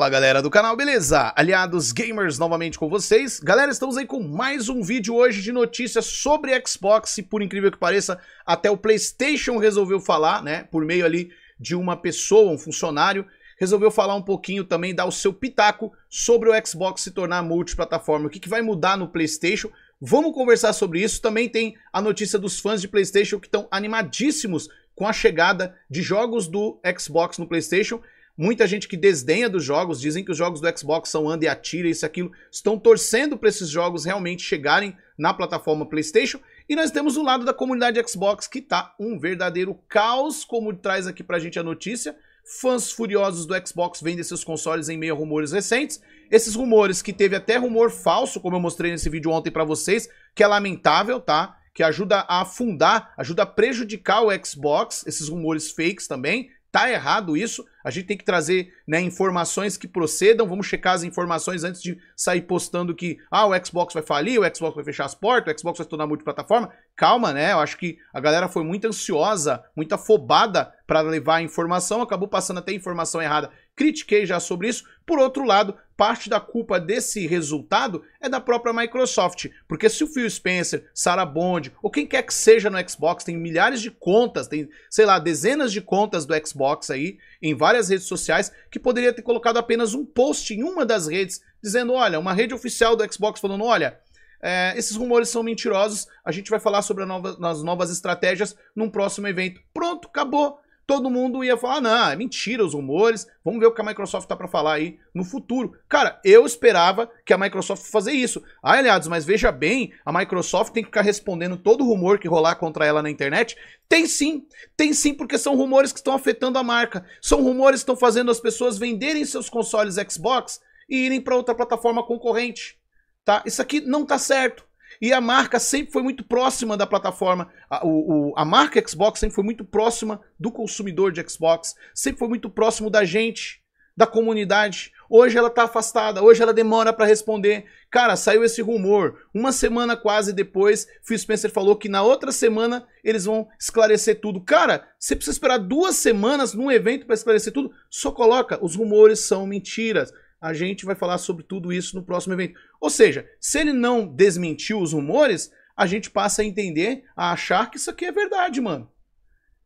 Fala galera do canal, beleza? Aliados Gamers novamente com vocês. Galera, estamos aí com mais um vídeo hoje de notícias sobre Xbox e por incrível que pareça, até o Playstation resolveu falar, né, por meio ali de uma pessoa, um funcionário, resolveu falar um pouquinho também, dar o seu pitaco sobre o Xbox se tornar multiplataforma, o que, que vai mudar no Playstation, Vamos conversar sobre isso. Também tem a notícia dos fãs de PlayStation que estão animadíssimos com a chegada de jogos do Xbox no PlayStation. Muita gente que desdenha dos jogos, dizem que os jogos do Xbox são anda e atira, isso e aquilo, estão torcendo para esses jogos realmente chegarem na plataforma PlayStation. E nós temos o lado da comunidade Xbox, que tá um verdadeiro caos, como traz aqui pra gente a notícia. Fãs furiosos do Xbox vendem seus consoles em meio a rumores recentes. Esses rumores que teve até rumor falso, como eu mostrei nesse vídeo ontem para vocês, que é lamentável, tá? Que ajuda a afundar, ajuda a prejudicar o Xbox, esses rumores fakes também, Tá errado isso. A gente tem que trazer né, informações que procedam. Vamos checar as informações antes de sair postando que ah, o Xbox vai falir, o Xbox vai fechar as portas, o Xbox vai se tornar multiplataforma. Calma, né? Eu acho que a galera foi muito ansiosa, muito afobada para levar a informação, acabou passando até informação errada critiquei já sobre isso. Por outro lado, parte da culpa desse resultado é da própria Microsoft, porque se o Phil Spencer, Sarah Bond ou quem quer que seja no Xbox, tem milhares de contas, tem, sei lá, dezenas de contas do Xbox aí em várias redes sociais, que poderia ter colocado apenas um post em uma das redes dizendo, olha, uma rede oficial do Xbox falando, olha, é, esses rumores são mentirosos, a gente vai falar sobre nova, as novas estratégias num próximo evento. Pronto, acabou todo mundo ia falar, ah, não, é mentira os rumores, vamos ver o que a Microsoft tá para falar aí no futuro. Cara, eu esperava que a Microsoft fazer isso. Ah, aliados, mas veja bem, a Microsoft tem que ficar respondendo todo rumor que rolar contra ela na internet? Tem sim, tem sim, porque são rumores que estão afetando a marca, são rumores que estão fazendo as pessoas venderem seus consoles Xbox e irem para outra plataforma concorrente, tá? Isso aqui não tá certo. E a marca sempre foi muito próxima da plataforma. A, o, a marca Xbox sempre foi muito próxima do consumidor de Xbox, sempre foi muito próximo da gente, da comunidade. Hoje ela está afastada, hoje ela demora para responder. Cara, saiu esse rumor. Uma semana quase depois, Phil Spencer falou que na outra semana eles vão esclarecer tudo. Cara, você precisa esperar duas semanas num evento para esclarecer tudo? Só coloca, os rumores são mentiras. A gente vai falar sobre tudo isso no próximo evento. Ou seja, se ele não desmentiu os rumores, a gente passa a entender, a achar que isso aqui é verdade, mano.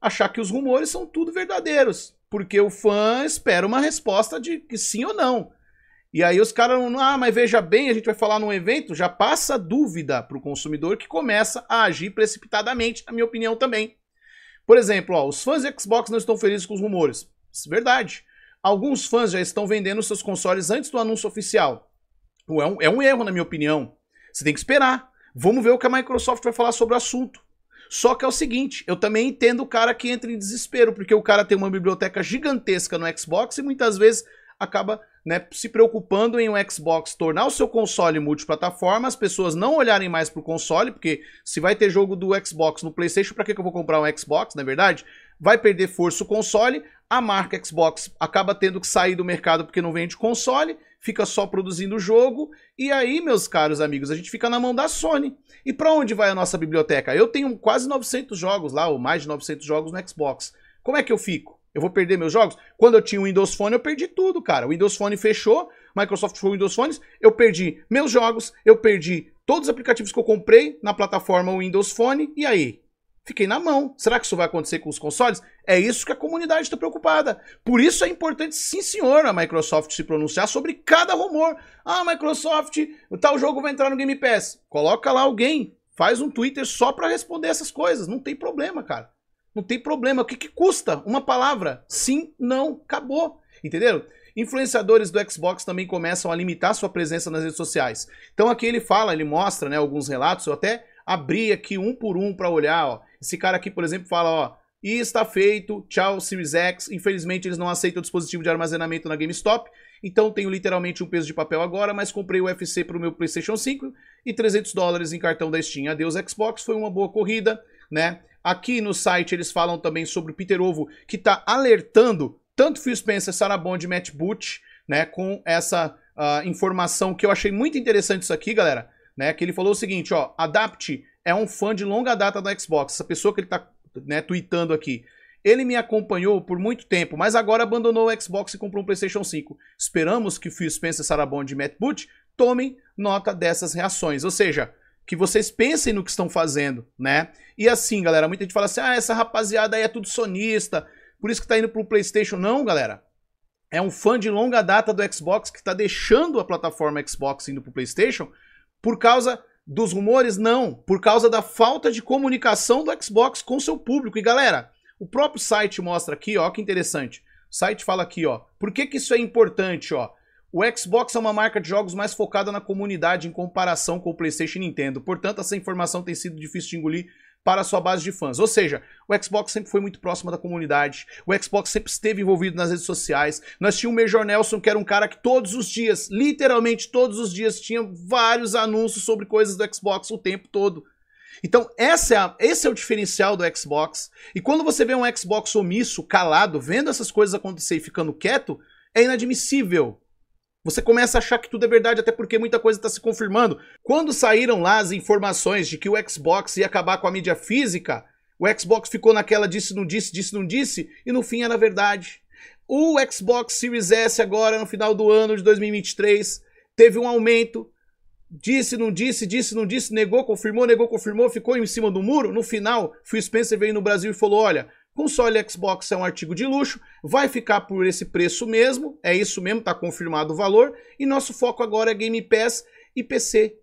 Achar que os rumores são tudo verdadeiros. Porque o fã espera uma resposta de que sim ou não. E aí os caras não, ah, mas veja bem, a gente vai falar num evento, já passa dúvida para o consumidor que começa a agir precipitadamente, na minha opinião também. Por exemplo, ó, os fãs de Xbox não estão felizes com os rumores. Isso é verdade. Alguns fãs já estão vendendo seus consoles antes do anúncio oficial. É um, é um erro, na minha opinião. Você tem que esperar. Vamos ver o que a Microsoft vai falar sobre o assunto. Só que é o seguinte, eu também entendo o cara que entra em desespero, porque o cara tem uma biblioteca gigantesca no Xbox e muitas vezes acaba né, se preocupando em um Xbox tornar o seu console multiplataforma, as pessoas não olharem mais pro console, porque se vai ter jogo do Xbox no PlayStation, para que, que eu vou comprar um Xbox, na é verdade? Vai perder força o console, a marca Xbox acaba tendo que sair do mercado porque não vende console, fica só produzindo jogo. E aí, meus caros amigos, a gente fica na mão da Sony. E para onde vai a nossa biblioteca? Eu tenho quase 900 jogos lá, ou mais de 900 jogos no Xbox. Como é que eu fico? Eu vou perder meus jogos? Quando eu tinha o Windows Phone, eu perdi tudo, cara. O Windows Phone fechou, Microsoft fechou o Windows Phones, eu perdi meus jogos, eu perdi todos os aplicativos que eu comprei na plataforma Windows Phone. E aí? Fiquei na mão. Será que isso vai acontecer com os consoles? É isso que a comunidade está preocupada. Por isso é importante, sim senhor, a Microsoft se pronunciar sobre cada rumor. Ah, Microsoft, tal jogo vai entrar no Game Pass. Coloca lá alguém, faz um Twitter só para responder essas coisas. Não tem problema, cara. Não tem problema. O que, que custa? Uma palavra. Sim, não, acabou. Entenderam? Influenciadores do Xbox também começam a limitar sua presença nas redes sociais. Então aqui ele fala, ele mostra né, alguns relatos, eu até abri aqui um por um para olhar. Ó. Esse cara aqui, por exemplo, fala, ó, e está feito, tchau Series X. Infelizmente eles não aceitam o dispositivo de armazenamento na GameStop, então tenho literalmente um peso de papel agora, mas comprei o UFC para o meu PlayStation 5 e 300 dólares em cartão da Steam. Adeus Xbox, foi uma boa corrida, né? Aqui no site eles falam também sobre o Peter Ovo, que está alertando tanto Phil Spencer, Sarah Bond e Matt Butch, né, com essa uh, informação que eu achei muito interessante isso aqui, galera, né, que ele falou o seguinte, ó, adapte é um fã de longa data do Xbox. Essa pessoa que ele está né, tweetando aqui. Ele me acompanhou por muito tempo, mas agora abandonou o Xbox e comprou um PlayStation 5. Esperamos que o Phil Spencer, Sarah Bond e Matt Butch tomem nota dessas reações. Ou seja, que vocês pensem no que estão fazendo, né? E assim, galera, muita gente fala assim: ah, essa rapaziada aí é tudo sonista, por isso que tá indo pro PlayStation. Não, galera. É um fã de longa data do Xbox que tá deixando a plataforma Xbox indo pro PlayStation por causa dos rumores? Não, por causa da falta de comunicação do Xbox com seu público. E galera, o próprio site mostra aqui, ó, que interessante. O site fala aqui, ó, por que, que isso é importante, ó? O Xbox é uma marca de jogos mais focada na comunidade em comparação com o PlayStation e Nintendo. Portanto, essa informação tem sido difícil de engolir para a sua base de fãs. Ou seja, o Xbox sempre foi muito próximo da comunidade, o Xbox sempre esteve envolvido nas redes sociais. Nós tínhamos o Major Nelson, que era um cara que todos os dias, literalmente todos os dias, tinha vários anúncios sobre coisas do Xbox o tempo todo. Então, essa é a, esse é o diferencial do Xbox. E quando você vê um Xbox omisso, calado, vendo essas coisas acontecer e ficando quieto, é inadmissível. Você começa a achar que tudo é verdade, até porque muita coisa está se confirmando. Quando saíram lá as informações de que o Xbox ia acabar com a mídia física, o Xbox ficou naquela disse, não disse, disse, não disse, e no fim era verdade. O Xbox Series S agora, no final do ano de 2023, teve um aumento. Disse, não disse, disse, não disse, negou, confirmou, negou, confirmou, ficou em cima do muro. No final, Phil Spencer veio no Brasil e falou, olha, Console Xbox é um artigo de luxo, vai ficar por esse preço mesmo, é isso mesmo, está confirmado o valor. E nosso foco agora é Game Pass e PC.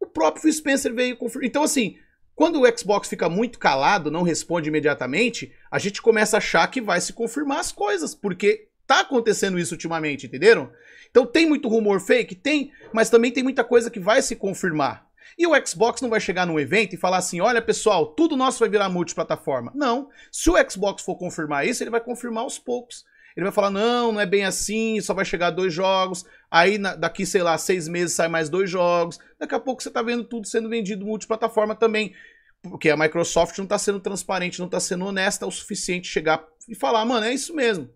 O próprio Phil Spencer veio confirmar. Então, assim, quando o Xbox fica muito calado, não responde imediatamente, a gente começa a achar que vai se confirmar as coisas, porque tá acontecendo isso ultimamente, entenderam? Então tem muito rumor fake? Tem, mas também tem muita coisa que vai se confirmar. E o Xbox não vai chegar num evento e falar assim: olha pessoal, tudo nosso vai virar multiplataforma. Não. Se o Xbox for confirmar isso, ele vai confirmar aos poucos. Ele vai falar: não, não é bem assim, só vai chegar dois jogos. Aí na, daqui, sei lá, seis meses sai mais dois jogos. Daqui a pouco você tá vendo tudo sendo vendido multiplataforma também. Porque a Microsoft não tá sendo transparente, não tá sendo honesta o suficiente chegar e falar: mano, é isso mesmo.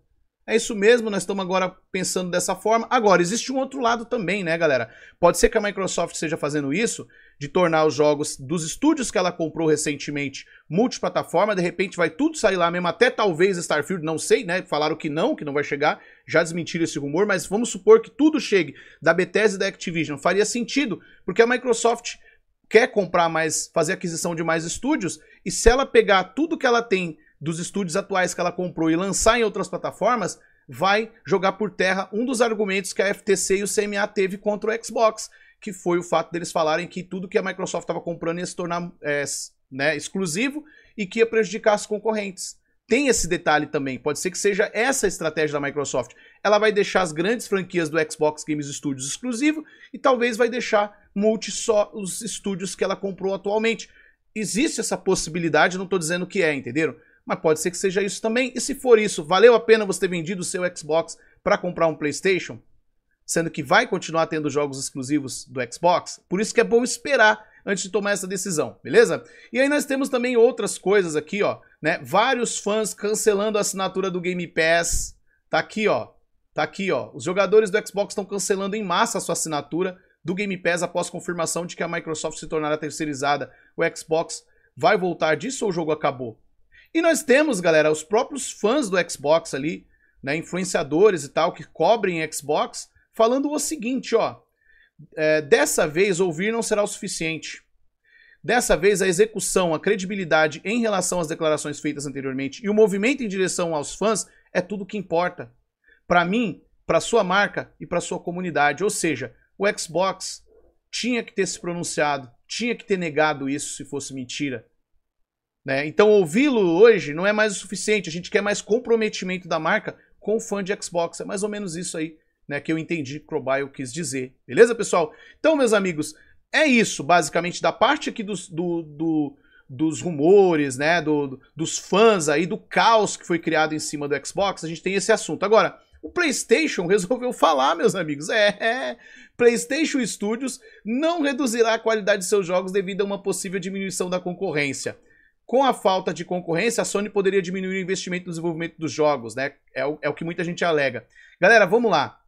É isso mesmo, nós estamos agora pensando dessa forma. Agora, existe um outro lado também, né, galera? Pode ser que a Microsoft esteja fazendo isso, de tornar os jogos dos estúdios que ela comprou recentemente multiplataforma, de repente vai tudo sair lá mesmo, até talvez Starfield, não sei, né? Falaram que não, que não vai chegar, já desmentiram esse rumor, mas vamos supor que tudo chegue da Bethesda e da Activision. Faria sentido, porque a Microsoft quer comprar mais, fazer aquisição de mais estúdios, e se ela pegar tudo que ela tem dos estúdios atuais que ela comprou e lançar em outras plataformas, vai jogar por terra um dos argumentos que a FTC e o CMA teve contra o Xbox, que foi o fato deles falarem que tudo que a Microsoft estava comprando ia se tornar é, né, exclusivo e que ia prejudicar as concorrentes. Tem esse detalhe também, pode ser que seja essa a estratégia da Microsoft. Ela vai deixar as grandes franquias do Xbox Games Studios exclusivo e talvez vai deixar multi só os estúdios que ela comprou atualmente. Existe essa possibilidade, não estou dizendo que é, entenderam? mas pode ser que seja isso também. E se for isso, valeu a pena você ter vendido o seu Xbox para comprar um PlayStation? Sendo que vai continuar tendo jogos exclusivos do Xbox? Por isso que é bom esperar antes de tomar essa decisão, beleza? E aí nós temos também outras coisas aqui, ó, né? Vários fãs cancelando a assinatura do Game Pass. Tá aqui, ó. Tá aqui, ó. Os jogadores do Xbox estão cancelando em massa a sua assinatura do Game Pass após confirmação de que a Microsoft se tornará terceirizada. O Xbox vai voltar disso ou o jogo acabou? E nós temos, galera, os próprios fãs do Xbox ali, né, influenciadores e tal, que cobrem Xbox, falando o seguinte, ó, é, dessa vez ouvir não será o suficiente. Dessa vez a execução, a credibilidade em relação às declarações feitas anteriormente e o movimento em direção aos fãs é tudo que importa. Para mim, para sua marca e para sua comunidade. Ou seja, o Xbox tinha que ter se pronunciado, tinha que ter negado isso se fosse mentira. Né? Então, ouvi-lo hoje não é mais o suficiente. A gente quer mais comprometimento da marca com o fã de Xbox. É mais ou menos isso aí né, que eu entendi que Crobile quis dizer. Beleza, pessoal? Então, meus amigos, é isso, basicamente, da parte aqui dos, do, do, dos rumores, né, do, dos fãs aí, do caos que foi criado em cima do Xbox. A gente tem esse assunto. Agora, o PlayStation resolveu falar, meus amigos. É, é, é, PlayStation Studios não reduzirá a qualidade de seus jogos devido a uma possível diminuição da concorrência com a falta de concorrência, a Sony poderia diminuir o investimento no desenvolvimento dos jogos, né? É o, é o que muita gente alega. Galera, vamos lá.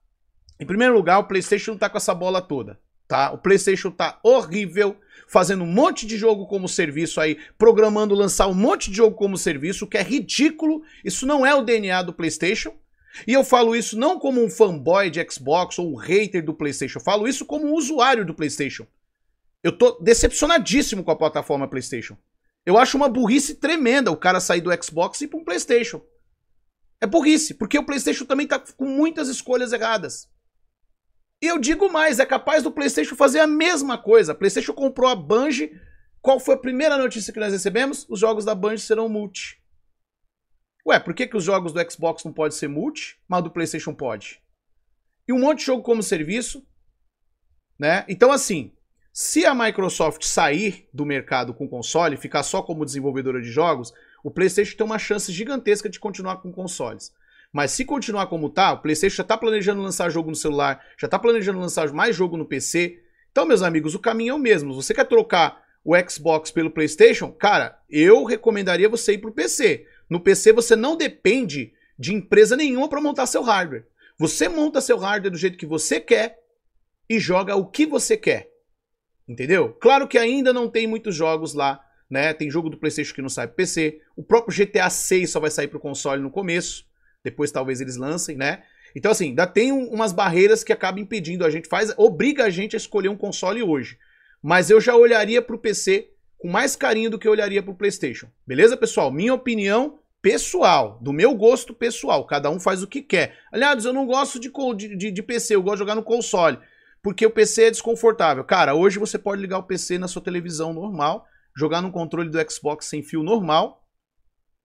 Em primeiro lugar, o PlayStation não tá com essa bola toda, tá? O PlayStation tá horrível, fazendo um monte de jogo como serviço aí, programando lançar um monte de jogo como serviço, o que é ridículo. Isso não é o DNA do PlayStation. E eu falo isso não como um fanboy de Xbox ou um hater do PlayStation, eu falo isso como um usuário do PlayStation. Eu tô decepcionadíssimo com a plataforma PlayStation. Eu acho uma burrice tremenda o cara sair do Xbox e ir pra um PlayStation. É burrice, porque o PlayStation também tá com muitas escolhas erradas. E eu digo mais, é capaz do PlayStation fazer a mesma coisa. A PlayStation comprou a Bungie. Qual foi a primeira notícia que nós recebemos? Os jogos da Bungie serão multi. Ué, por que, que os jogos do Xbox não podem ser multi, mas do PlayStation pode? E um monte de jogo como serviço, né? Então assim, se a Microsoft sair do mercado com console, ficar só como desenvolvedora de jogos, o PlayStation tem uma chance gigantesca de continuar com consoles. Mas se continuar como tá, o PlayStation já tá planejando lançar jogo no celular, já tá planejando lançar mais jogo no PC. Então, meus amigos, o caminho é o mesmo. Você quer trocar o Xbox pelo PlayStation? Cara, eu recomendaria você ir pro PC. No PC você não depende de empresa nenhuma para montar seu hardware. Você monta seu hardware do jeito que você quer e joga o que você quer. Entendeu? Claro que ainda não tem muitos jogos lá, né? Tem jogo do PlayStation que não sai pro PC. O próprio GTA 6 só vai sair pro console no começo. Depois talvez eles lancem, né? Então, assim, ainda tem um, umas barreiras que acabam impedindo a gente, faz, obriga a gente a escolher um console hoje. Mas eu já olharia pro PC com mais carinho do que eu olharia pro PlayStation. Beleza, pessoal? Minha opinião pessoal, do meu gosto pessoal. Cada um faz o que quer. Aliás, eu não gosto de, de, de PC, eu gosto de jogar no console porque o PC é desconfortável. Cara, hoje você pode ligar o PC na sua televisão normal, jogar num controle do Xbox sem fio normal,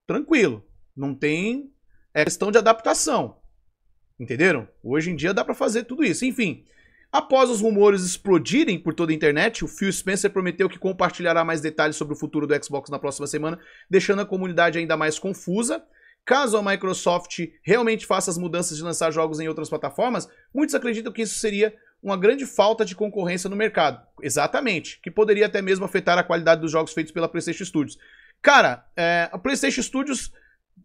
tranquilo. Não tem é questão de adaptação. Entenderam? Hoje em dia dá para fazer tudo isso. Enfim, após os rumores explodirem por toda a internet, o Phil Spencer prometeu que compartilhará mais detalhes sobre o futuro do Xbox na próxima semana, deixando a comunidade ainda mais confusa. Caso a Microsoft realmente faça as mudanças de lançar jogos em outras plataformas, muitos acreditam que isso seria uma grande falta de concorrência no mercado. Exatamente. Que poderia até mesmo afetar a qualidade dos jogos feitos pela PlayStation Studios. Cara, é, a PlayStation Studios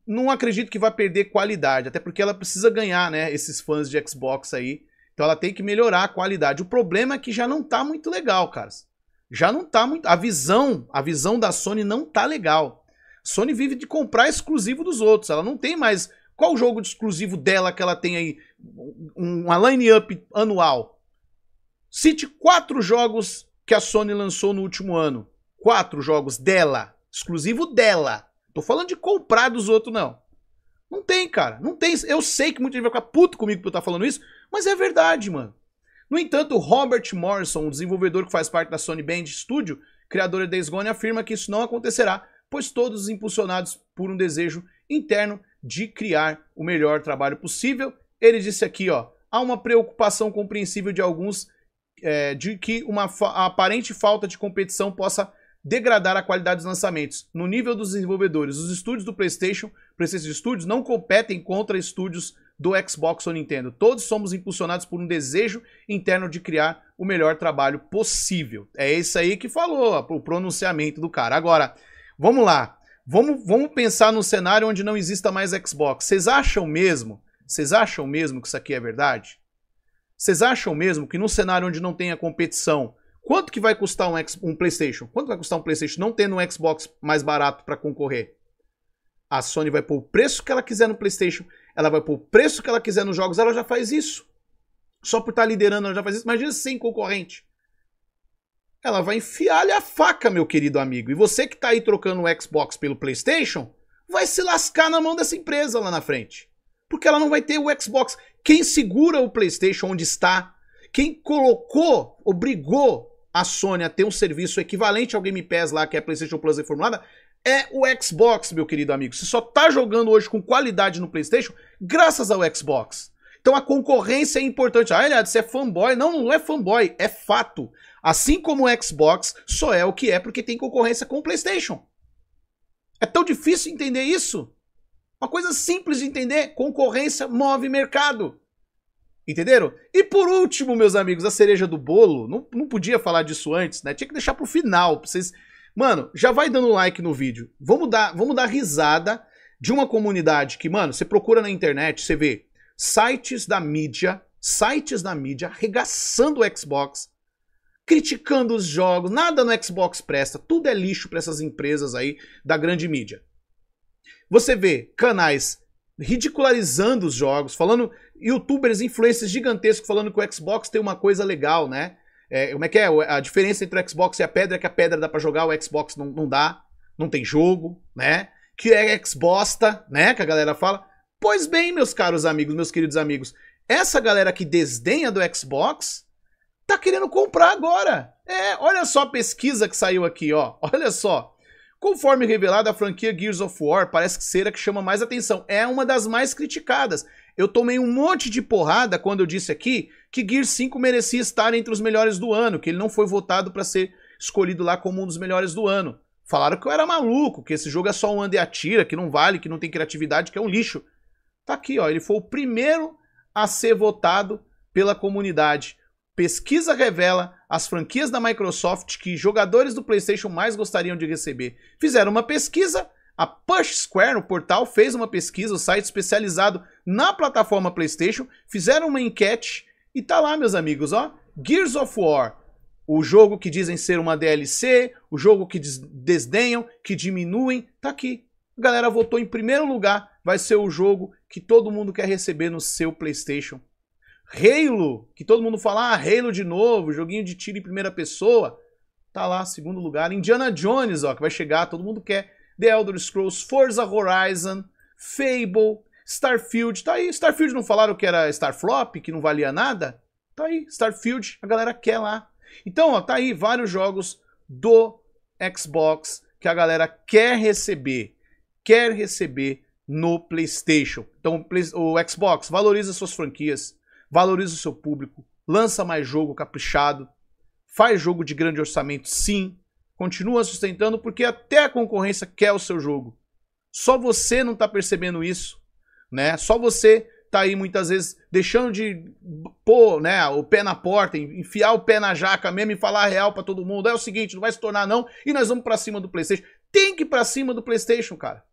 não acredito que vai perder qualidade, até porque ela precisa ganhar, né, esses fãs de Xbox aí. Então ela tem que melhorar a qualidade. O problema é que já não tá muito legal, caras. Já não tá muito, a visão, a visão da Sony não tá legal. Sony vive de comprar exclusivo dos outros. Ela não tem mais qual o jogo de exclusivo dela que ela tem aí uma line up anual. Cite quatro jogos que a Sony lançou no último ano. Quatro jogos dela. Exclusivo dela. Tô falando de comprar dos outros, não. Não tem, cara. Não tem. Eu sei que muita gente vai ficar puto comigo por eu estar tá falando isso, mas é verdade, mano. No entanto, Robert Morrison, um desenvolvedor que faz parte da Sony Band Studio, criadora de Days Gone, afirma que isso não acontecerá, pois todos impulsionados por um desejo interno de criar o melhor trabalho possível. Ele disse aqui, ó, há uma preocupação compreensível de alguns é, de que uma fa aparente falta de competição possa degradar a qualidade dos lançamentos. No nível dos desenvolvedores, os estúdios do PlayStation, PlayStation Studios, não competem contra estúdios do Xbox ou Nintendo. Todos somos impulsionados por um desejo interno de criar o melhor trabalho possível. É isso aí que falou o pronunciamento do cara. Agora, vamos lá. Vamos, vamos pensar num cenário onde não exista mais Xbox. Vocês acham mesmo? Vocês acham mesmo que isso aqui é verdade? Vocês acham mesmo que num cenário onde não tem a competição, quanto que vai custar um, um PlayStation? Quanto vai custar um PlayStation não tendo um Xbox mais barato para concorrer? A Sony vai pôr o preço que ela quiser no PlayStation, ela vai pôr o preço que ela quiser nos jogos, ela já faz isso. Só por estar tá liderando, ela já faz isso. Imagina sem concorrente. Ela vai enfiar-lhe a faca, meu querido amigo. E você que está aí trocando o Xbox pelo PlayStation, vai se lascar na mão dessa empresa lá na frente. Porque ela não vai ter o Xbox. Quem segura o PlayStation onde está, quem colocou, obrigou a Sony a ter um serviço equivalente ao Game Pass lá, que é a PlayStation Plus reformulada, é o Xbox, meu querido amigo. Você só tá jogando hoje com qualidade no PlayStation graças ao Xbox. Então a concorrência é importante. Ah, Eliade, você é fanboy. Não, não é fanboy, é fato. Assim como o Xbox só é o que é porque tem concorrência com o PlayStation. É tão difícil entender isso. Uma coisa simples de entender: concorrência move mercado. Entenderam? E por último, meus amigos, a cereja do bolo, não, não podia falar disso antes, né? Tinha que deixar pro final, pra vocês. Mano, já vai dando like no vídeo. Vamos dar, vamos dar risada de uma comunidade que, mano, você procura na internet, você vê sites da mídia, sites da mídia arregaçando o Xbox, criticando os jogos, nada no Xbox presta, tudo é lixo para essas empresas aí da grande mídia. Você vê canais ridicularizando os jogos, falando youtubers, influencers gigantescos falando que o Xbox tem uma coisa legal, né? É, como é que é? A diferença entre o Xbox e a pedra é que a pedra dá para jogar, o Xbox não, não dá, não tem jogo, né? Que é Xbosta, né? Que a galera fala. Pois bem, meus caros amigos, meus queridos amigos, essa galera que desdenha do Xbox tá querendo comprar agora. É, olha só a pesquisa que saiu aqui, ó. Olha só. Conforme revelado, a franquia Gears of War parece ser a que chama mais atenção. É uma das mais criticadas. Eu tomei um monte de porrada quando eu disse aqui que Gears 5 merecia estar entre os melhores do ano, que ele não foi votado para ser escolhido lá como um dos melhores do ano. Falaram que eu era maluco, que esse jogo é só um ande atira, que não vale, que não tem criatividade, que é um lixo. Tá aqui, ó, ele foi o primeiro a ser votado pela comunidade. Pesquisa revela as franquias da Microsoft que jogadores do PlayStation mais gostariam de receber. Fizeram uma pesquisa, a Push Square, o portal, fez uma pesquisa, o site especializado na plataforma PlayStation, fizeram uma enquete e tá lá, meus amigos, ó. Gears of War, o jogo que dizem ser uma DLC, o jogo que desdenham, que diminuem, tá aqui. A galera votou em primeiro lugar, vai ser o jogo que todo mundo quer receber no seu PlayStation Halo, que todo mundo fala, ah, Halo de novo, joguinho de tiro em primeira pessoa, tá lá, segundo lugar. Indiana Jones, ó, que vai chegar, todo mundo quer. The Elder Scrolls, Forza Horizon, Fable, Starfield, tá aí. Starfield não falaram que era Starflop, que não valia nada? Tá aí, Starfield, a galera quer lá. Então, ó, tá aí vários jogos do Xbox que a galera quer receber, quer receber no PlayStation. Então, o Xbox valoriza suas franquias, valoriza o seu público, lança mais jogo caprichado, faz jogo de grande orçamento, sim, continua sustentando porque até a concorrência quer o seu jogo. Só você não está percebendo isso, né? Só você tá aí muitas vezes deixando de pôr né, o pé na porta, enfiar o pé na jaca mesmo e falar real para todo mundo. É o seguinte, não vai se tornar não e nós vamos para cima do PlayStation. Tem que ir para cima do PlayStation, cara.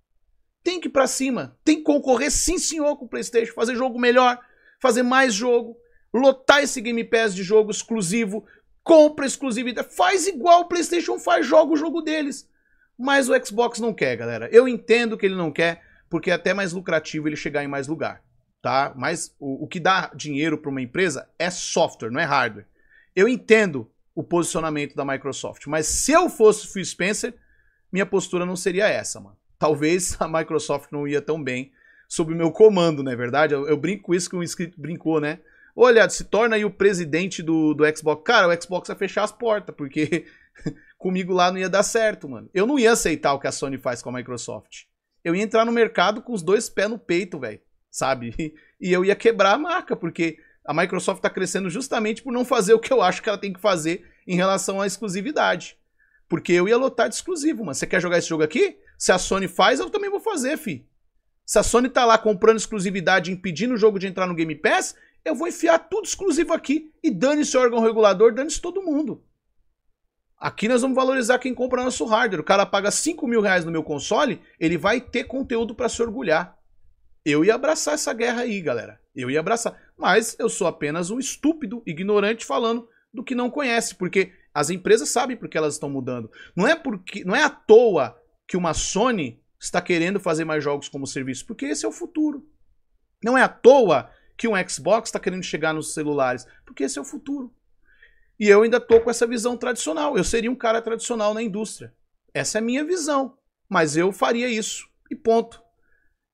Tem que ir para cima. Tem que concorrer sim, senhor, com o PlayStation, fazer jogo melhor, fazer mais jogo, lotar esse Game Pass de jogo exclusivo, compra exclusividade, faz igual o PlayStation faz, joga o jogo deles. Mas o Xbox não quer, galera. Eu entendo que ele não quer, porque é até mais lucrativo ele chegar em mais lugar, tá? Mas o, o que dá dinheiro para uma empresa é software, não é hardware. Eu entendo o posicionamento da Microsoft, mas se eu fosse Phil Spencer, minha postura não seria essa, mano. Talvez a Microsoft não ia tão bem sob meu comando, não é verdade? Eu, eu brinco isso que um inscrito brincou, né? Olha, se torna aí o presidente do, do Xbox. Cara, o Xbox vai fechar as portas, porque comigo lá não ia dar certo, mano. Eu não ia aceitar o que a Sony faz com a Microsoft. Eu ia entrar no mercado com os dois pés no peito, velho, sabe? E eu ia quebrar a marca, porque a Microsoft está crescendo justamente por não fazer o que eu acho que ela tem que fazer em relação à exclusividade. Porque eu ia lotar de exclusivo, mano. Você quer jogar esse jogo aqui? Se a Sony faz, eu também vou fazer, fi. Se a Sony tá lá comprando exclusividade, impedindo o jogo de entrar no Game Pass, eu vou enfiar tudo exclusivo aqui e dane-se o órgão regulador, dane-se todo mundo. Aqui nós vamos valorizar quem compra nosso hardware. O cara paga 5 mil reais no meu console, ele vai ter conteúdo para se orgulhar. Eu ia abraçar essa guerra aí, galera. Eu ia abraçar. Mas eu sou apenas um estúpido, ignorante, falando do que não conhece, porque as empresas sabem porque elas estão mudando. Não é porque não é à toa que uma Sony está querendo fazer mais jogos como serviço, porque esse é o futuro. Não é à toa que um Xbox está querendo chegar nos celulares, porque esse é o futuro. E eu ainda tô com essa visão tradicional. Eu seria um cara tradicional na indústria. Essa é a minha visão. Mas eu faria isso. E ponto.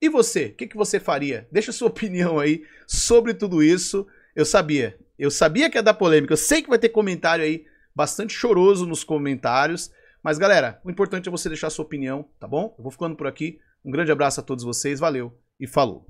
E você? O que, que você faria? Deixa a sua opinião aí sobre tudo isso. Eu sabia. Eu sabia que ia dar polêmica. Eu sei que vai ter comentário aí bastante choroso nos comentários. Mas, galera, o importante é você deixar a sua opinião, tá bom? Eu vou ficando por aqui. Um grande abraço a todos vocês, valeu e falou!